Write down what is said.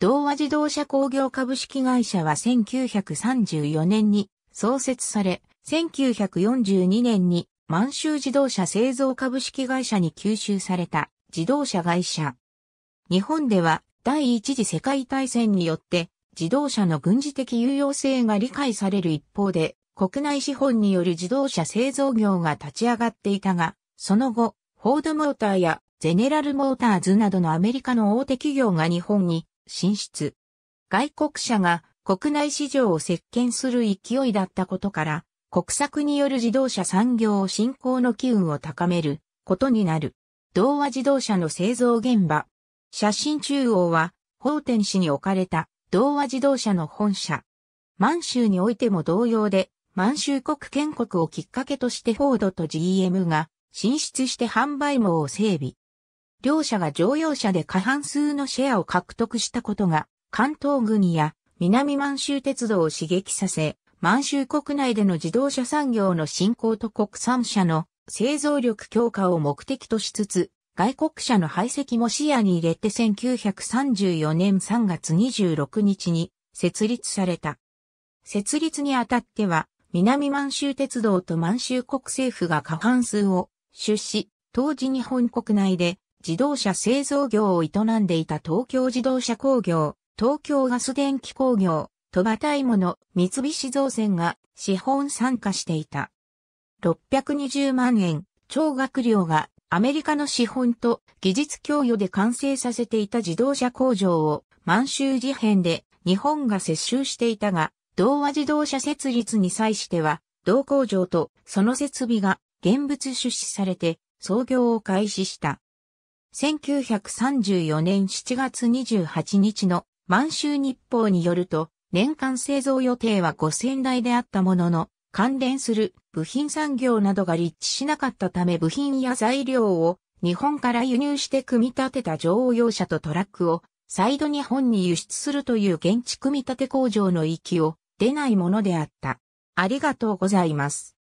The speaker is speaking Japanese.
同和自動車工業株式会社は1934年に創設され、1942年に満州自動車製造株式会社に吸収された自動車会社。日本では第一次世界大戦によって自動車の軍事的有用性が理解される一方で、国内資本による自動車製造業が立ち上がっていたが、その後、フォードモーターやゼネラルモーターズなどのアメリカの大手企業が日本に進出。外国車が国内市場を席巻する勢いだったことから、国策による自動車産業を振興の機運を高めることになる。同和自動車の製造現場。写真中央は、法天市に置かれた同和自動車の本社。満州においても同様で、満州国建国をきっかけとしてフォードと GM が進出して販売網を整備。両者が乗用車で過半数のシェアを獲得したことが、関東軍や南満州鉄道を刺激させ、満州国内での自動車産業の振興と国産車の製造力強化を目的としつつ、外国車の排斥も視野に入れて1934年3月26日に設立された。設立にあたっては、南満州鉄道と満州国政府が過半数を出資、当時日本国内で自動車製造業を営んでいた東京自動車工業、東京ガス電気工業、戸端大の三菱造船が資本参加していた。620万円、超額料がアメリカの資本と技術供与で完成させていた自動車工場を満州事変で日本が接収していたが、同和自動車設立に際しては、同工場とその設備が現物出資されて創業を開始した。1934年7月28日の満州日報によると、年間製造予定は5000台であったものの、関連する部品産業などが立地しなかったため部品や材料を日本から輸入して組み立てた乗用車とトラックを再度日本に輸出するという現地組み立て工場の域を出ないものであった。ありがとうございます。